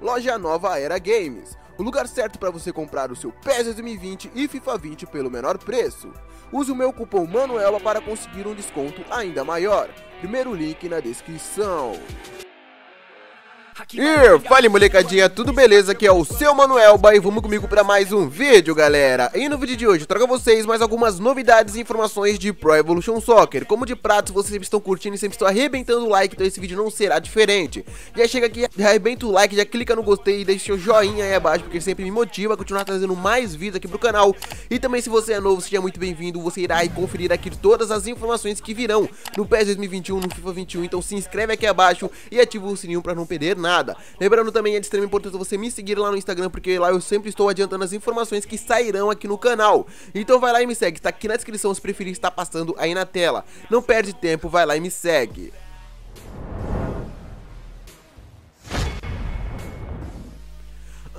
Loja Nova Era Games, o lugar certo para você comprar o seu PES 2020 e FIFA 20 pelo menor preço. Use o meu cupom MANUELA para conseguir um desconto ainda maior. Primeiro link na descrição. E fale molecadinha, tudo beleza? Aqui é o seu Manuel Ba e vamos comigo para mais um vídeo galera E no vídeo de hoje eu trago a vocês mais algumas novidades e informações de Pro Evolution Soccer Como de prato, vocês sempre estão curtindo e sempre estão arrebentando o like, então esse vídeo não será diferente Já chega aqui, arrebenta o like, já clica no gostei e deixa seu joinha aí abaixo Porque sempre me motiva a continuar trazendo mais vídeos aqui pro canal E também se você é novo, seja muito bem-vindo, você irá aí conferir aqui todas as informações que virão No PES 2021, no FIFA 21, então se inscreve aqui abaixo e ativa o sininho para não perder nada nada. Lembrando também é de extremo importância você me seguir lá no Instagram, porque lá eu sempre estou adiantando as informações que sairão aqui no canal. Então vai lá e me segue, está aqui na descrição se preferir, está passando aí na tela. Não perde tempo, vai lá e me segue.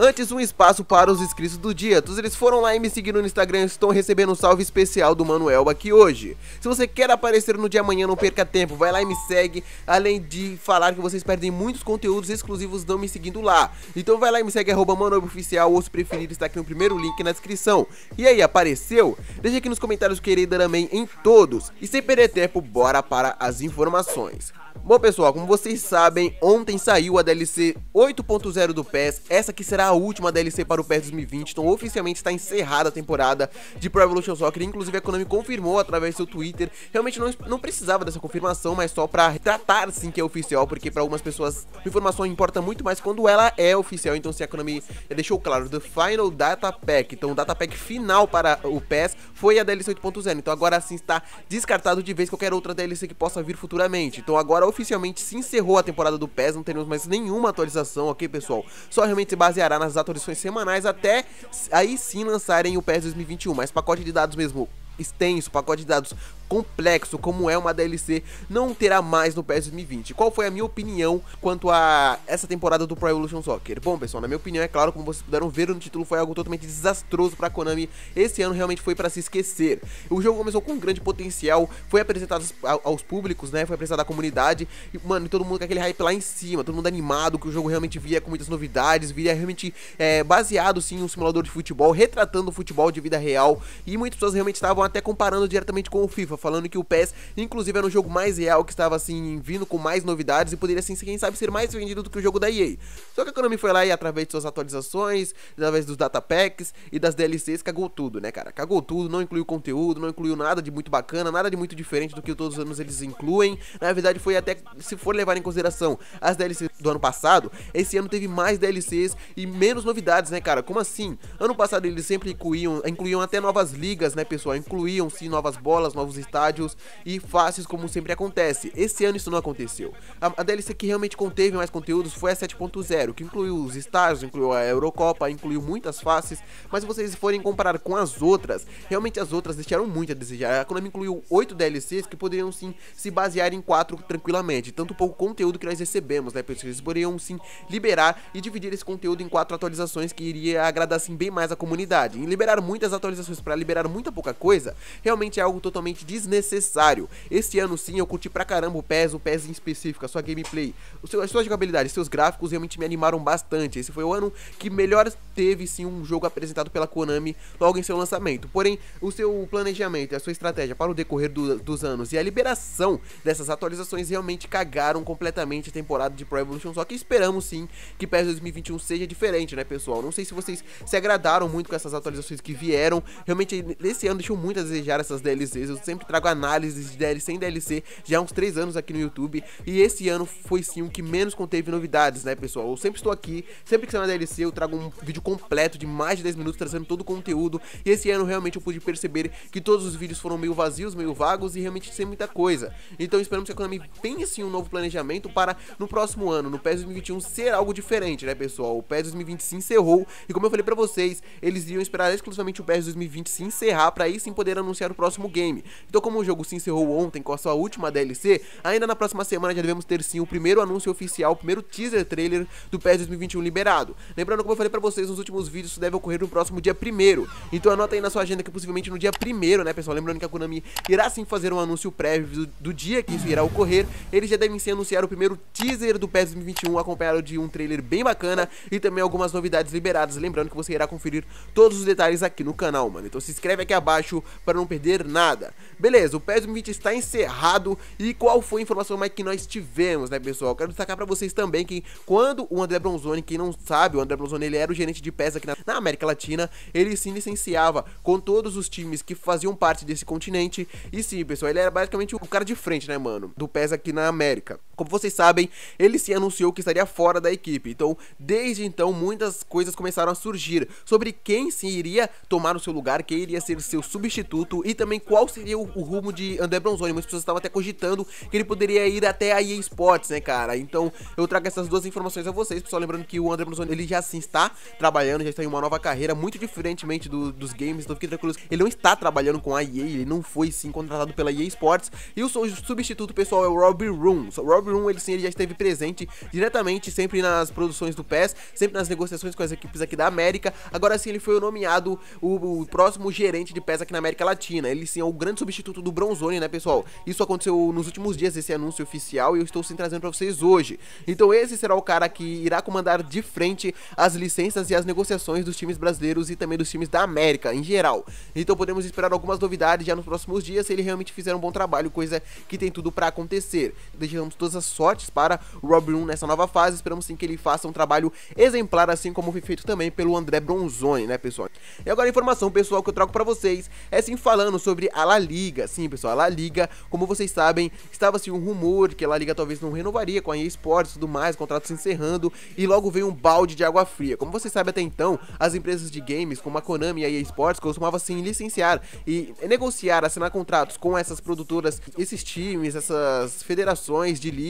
Antes, um espaço para os inscritos do dia, todos Eles foram lá e me seguiram no Instagram e estão recebendo um salve especial do Manuel aqui hoje. Se você quer aparecer no dia amanhã, não perca tempo. Vai lá e me segue. Além de falar que vocês perdem muitos conteúdos exclusivos não me seguindo lá. Então vai lá e me segue, arroba Oficial, ou se preferir, está aqui no primeiro link na descrição. E aí, apareceu? Deixa aqui nos comentários o querido também em todos. E sem perder tempo, bora para as informações. Bom pessoal, como vocês sabem, ontem saiu a DLC 8.0 do PES, essa que será a última DLC para o PES 2020, então oficialmente está encerrada a temporada de Pro Evolution Soccer, inclusive a Konami confirmou através do seu Twitter, realmente não, não precisava dessa confirmação, mas só para tratar sim que é oficial, porque para algumas pessoas a informação importa muito mais quando ela é oficial, então se a Konami deixou claro, The Final Data Pack, então o Data Pack final para o PES foi a DLC 8.0, então agora sim está descartado de vez qualquer outra DLC que possa vir futuramente, então agora oficialmente se encerrou a temporada do PES, não teremos mais nenhuma atualização, ok, pessoal? Só realmente se baseará nas atualizações semanais até aí sim lançarem o PES 2021, mas pacote de dados mesmo extenso, pacote de dados complexo como é uma DLC não terá mais no PS 2020. Qual foi a minha opinião quanto a essa temporada do Pro Evolution Soccer? Bom, pessoal, na minha opinião, é claro, como vocês puderam ver no título, foi algo totalmente desastroso para Konami. Esse ano realmente foi para se esquecer. O jogo começou com um grande potencial, foi apresentado aos públicos, né? Foi apresentado à comunidade e, mano, todo mundo com aquele hype lá em cima, todo mundo animado que o jogo realmente via com muitas novidades, via realmente é, baseado sim em um simulador de futebol, retratando o futebol de vida real e muitas pessoas realmente estavam até comparando diretamente com o FIFA falando que o PES, inclusive, era um jogo mais real, que estava, assim, vindo com mais novidades e poderia, assim, quem sabe, ser mais vendido do que o jogo da EA. Só que a Konami foi lá e, através de suas atualizações, através dos datapacks e das DLCs, cagou tudo, né, cara? Cagou tudo, não incluiu conteúdo, não incluiu nada de muito bacana, nada de muito diferente do que todos os anos eles incluem. Na verdade, foi até, se for levar em consideração as DLCs do ano passado, esse ano teve mais DLCs e menos novidades, né, cara? Como assim? Ano passado eles sempre incluíam, incluíam até novas ligas, né, pessoal? incluíam sim novas bolas, novos estádios e fáceis como sempre acontece. Esse ano isso não aconteceu. A, a DLC que realmente conteve mais conteúdos foi a 7.0, que incluiu os estádios, incluiu a Eurocopa, incluiu muitas faces, mas se vocês forem comparar com as outras, realmente as outras deixaram muito a desejar. A Konami incluiu 8 DLCs que poderiam sim se basear em 4 tranquilamente, tanto pouco conteúdo que nós recebemos, né, pessoal? Eles poderiam sim liberar e dividir esse conteúdo em 4 atualizações que iria agradar assim bem mais a comunidade. E liberar muitas atualizações para liberar muita pouca coisa, realmente é algo totalmente desnecessário. Este ano sim eu curti pra caramba o PES, o PES em específico, a sua gameplay, seu, a sua jogabilidade, seus gráficos realmente me animaram bastante. Esse foi o ano que melhor teve sim um jogo apresentado pela Konami logo em seu lançamento. Porém, o seu planejamento e a sua estratégia para o decorrer do, dos anos e a liberação dessas atualizações realmente cagaram completamente a temporada de Pro Evolution. Só que esperamos sim que PES 2021 seja diferente, né, pessoal? Não sei se vocês se agradaram muito com essas atualizações que vieram. Realmente, nesse ano deixou muito a desejar essas DLCs. Eu sempre sempre trago análises de DLC em DLC já há uns 3 anos aqui no YouTube. E esse ano foi sim o que menos conteve novidades, né, pessoal? Eu sempre estou aqui, sempre que sai uma DLC, eu trago um vídeo completo de mais de 10 minutos trazendo todo o conteúdo. E esse ano realmente eu pude perceber que todos os vídeos foram meio vazios, meio vagos e realmente sem muita coisa. Então esperamos que a Konami tenha sim um novo planejamento para no próximo ano, no PES 2021, ser algo diferente, né, pessoal? O PES 2020 se encerrou e como eu falei para vocês, eles iam esperar exclusivamente o PES 2020 se encerrar para aí sim poder anunciar o próximo game. Então, como o jogo se encerrou ontem com a sua última DLC, ainda na próxima semana já devemos ter sim o primeiro anúncio oficial, o primeiro teaser trailer do PES 2021 liberado. Lembrando, como eu falei pra vocês nos últimos vídeos, isso deve ocorrer no próximo dia 1 Então anota aí na sua agenda que possivelmente no dia 1 né, pessoal? Lembrando que a Konami irá sim fazer um anúncio prévio do, do dia que isso irá ocorrer. Eles já devem sim anunciar o primeiro teaser do PES 2021, acompanhado de um trailer bem bacana e também algumas novidades liberadas. Lembrando que você irá conferir todos os detalhes aqui no canal, mano. Então se inscreve aqui abaixo para não perder nada. Beleza, o PES 2020 está encerrado e qual foi a informação mais que nós tivemos, né, pessoal? Quero destacar para vocês também que quando o André Bronzoni, quem não sabe, o André Bronzoni ele era o gerente de PES aqui na, na América Latina, ele se licenciava com todos os times que faziam parte desse continente e sim, pessoal, ele era basicamente o cara de frente, né, mano, do PES aqui na América. Como vocês sabem, ele se anunciou que estaria fora da equipe, então desde então muitas coisas começaram a surgir sobre quem se iria tomar o seu lugar, quem iria ser seu substituto e também qual seria o, o rumo de André Bronzoni. Muitas pessoas estavam até cogitando que ele poderia ir até a EA Sports, né, cara? Então eu trago essas duas informações a vocês, pessoal. Lembrando que o André Bronzoni ele já sim está trabalhando, já está em uma nova carreira, muito diferentemente do, dos games, então fique tranquilo, Ele não está trabalhando com a EA, ele não foi sim contratado pela EA Sports. E o seu substituto pessoal é o Robbie Room. Robbie sobre um, ele sim, ele já esteve presente diretamente, sempre nas produções do PES, sempre nas negociações com as equipes aqui da América. Agora sim, ele foi o nomeado o, o, próximo gerente de PES aqui na América Latina. Ele sim é o grande substituto do Bronzoni, né, pessoal? Isso aconteceu nos últimos dias, esse anúncio oficial, e eu estou sim trazendo para vocês hoje. Então esse será o cara que irá comandar de frente as licenças e as negociações dos times brasileiros e também dos times da América em geral. Então podemos esperar algumas novidades já nos próximos dias se ele realmente fizer um bom trabalho, coisa que tem tudo para acontecer. Deixamos todas as sortes para o Rob Room nessa nova fase. Esperamos sim que ele faça um trabalho exemplar, assim como foi feito também pelo André Bronzoni, né, pessoal? E agora a informação pessoal que eu trago para vocês é sim falando sobre a La Liga. Sim, pessoal, a La Liga, como vocês sabem, estava assim, um rumor que a La Liga talvez não renovaria com a e Sports e tudo mais, contrato se encerrando, e logo veio um balde de água fria. Como vocês sabem até então, as empresas de games como a Konami e a e Sports costumavam sim licenciar e negociar, assinar contratos com essas produtoras, esses times, essas federações de liga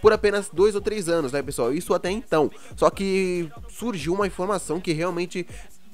por apenas dois ou três anos, né, pessoal? Isso até então. Só que surgiu uma informação que realmente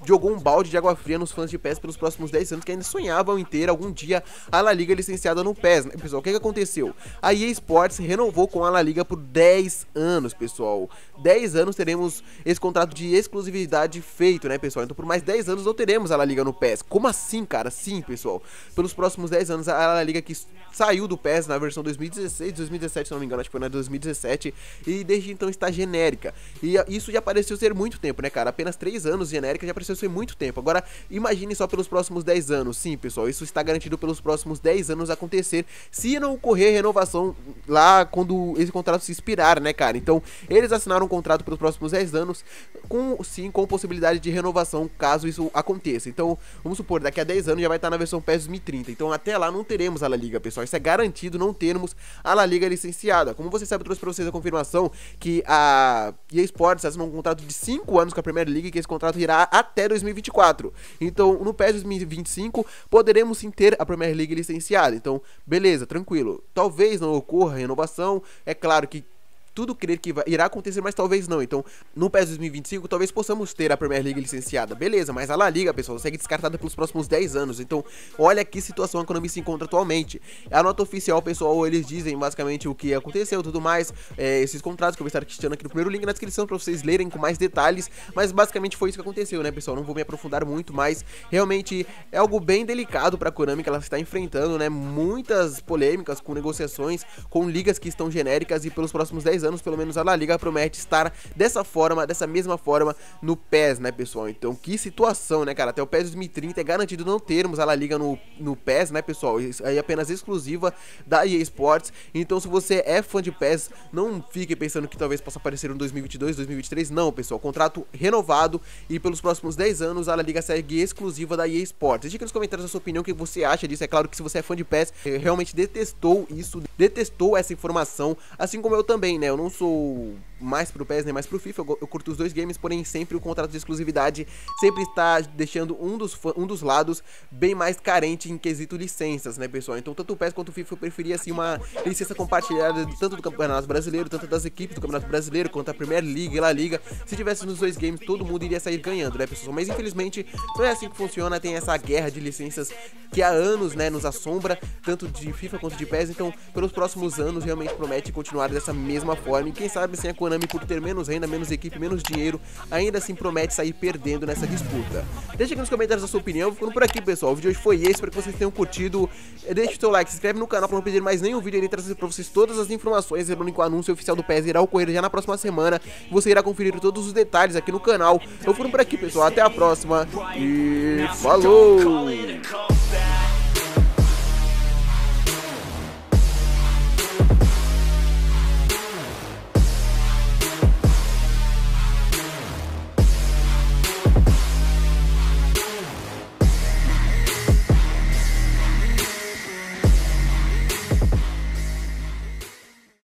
jogou um balde de água fria nos fãs de PES pelos próximos 10 anos que ainda sonhavam em ter algum dia a La Liga licenciada no PES. Né? Pessoal, o que, que aconteceu? A EA Sports renovou com a La Liga por 10 anos, pessoal. 10 anos teremos esse contrato de exclusividade feito, né, pessoal? Então por mais 10 anos não teremos a La Liga no PES. Como assim, cara? Sim, pessoal. Pelos próximos 10 anos, a La Liga que saiu do PES na versão 2016, 2017, se não me engano, acho que foi na 2017, e desde então está genérica. E isso já pareceu ser muito tempo, né, cara? Apenas 3 anos genérica já pareceu isso foi muito tempo. Agora, imagine só pelos próximos 10 anos. Sim, pessoal, isso está garantido pelos próximos 10 anos acontecer, se não ocorrer renovação lá quando esse contrato se expirar, né, cara? Então, eles assinaram um contrato pelos próximos 10 anos, com sim, com possibilidade de renovação caso isso aconteça. Então, vamos supor, daqui a 10 anos já vai estar na versão PES 2030. Então, até lá não teremos a La Liga, pessoal. Isso é garantido não termos a La Liga licenciada. Como você sabe, eu trouxe pra vocês a confirmação que a EA Sports assinou um contrato de 5 anos com a Premier League, que esse contrato irá até 2024. Então, no PES 2025, poderemos sim ter a Premier League licenciada. Então, beleza, tranquilo. Talvez não ocorra renovação. É claro que tudo crer que vai, irá acontecer, mas talvez não. Então, no PES 2025, talvez possamos ter a Premier League licenciada. Beleza, mas a La Liga, pessoal, segue descartada pelos próximos 10 anos. Então, olha que situação a Konami se encontra atualmente. A nota oficial, pessoal, eles dizem basicamente o que aconteceu tudo mais. É, esses contratos que eu vou estar questionando aqui no primeiro link na descrição pra vocês lerem com mais detalhes. Mas basicamente foi isso que aconteceu, né, pessoal? Não vou me aprofundar muito, mas realmente é algo bem delicado pra Konami que ela está enfrentando, né? Muitas polêmicas com negociações, com ligas que estão genéricas e pelos próximos 10 anos, pelo menos a La Liga promete estar dessa forma, dessa mesma forma no PES, né, pessoal? Então, que situação, né, cara? Até o PES 2030 é garantido não termos a La Liga no, no PES, né, pessoal? É apenas exclusiva da EA Sports. Então, se você é fã de PES, não fique pensando que talvez possa aparecer em 2022, 2023. Não, pessoal. Contrato renovado e pelos próximos 10 anos a La Liga segue exclusiva da EA Sports. diga aqui nos comentários a sua opinião, o que você acha disso. É claro que se você é fã de PES, eh, realmente detestou isso detestou essa informação, assim como eu também, né? Eu não sou mais pro PES nem mais pro FIFA, eu, eu curto os dois games, porém sempre o contrato de exclusividade sempre está deixando um dos, um dos lados bem mais carente em quesito licenças, né, pessoal? Então, tanto o PES quanto o FIFA eu preferia assim uma licença compartilhada tanto do Campeonato Brasileiro, tanto das equipes do Campeonato Brasileiro, quanto a Premier League e La Liga. Se tivesse nos dois games, todo mundo iria sair ganhando, né, pessoal? Mas infelizmente não é assim que funciona, tem essa guerra de licenças que há anos, né, nos assombra, tanto de FIFA quanto de PES, então, pelo os próximos anos realmente promete continuar dessa mesma forma. E quem sabe sem a Konami, por ter menos renda, menos equipe, menos dinheiro, ainda assim promete sair perdendo nessa disputa. Deixa aqui nos comentários a sua opinião. Ficando por aqui, pessoal. O vídeo de hoje foi esse. Espero que vocês tenham curtido. Eh, Deixe o seu like, se inscreve no canal para não perder mais nenhum vídeo. Ele trazer para vocês todas as informações. Lembrando que o anúncio oficial do PES irá ocorrer já na próxima semana. Você irá conferir todos os detalhes aqui no canal. Eu fico por aqui, pessoal. Até a próxima. E falou!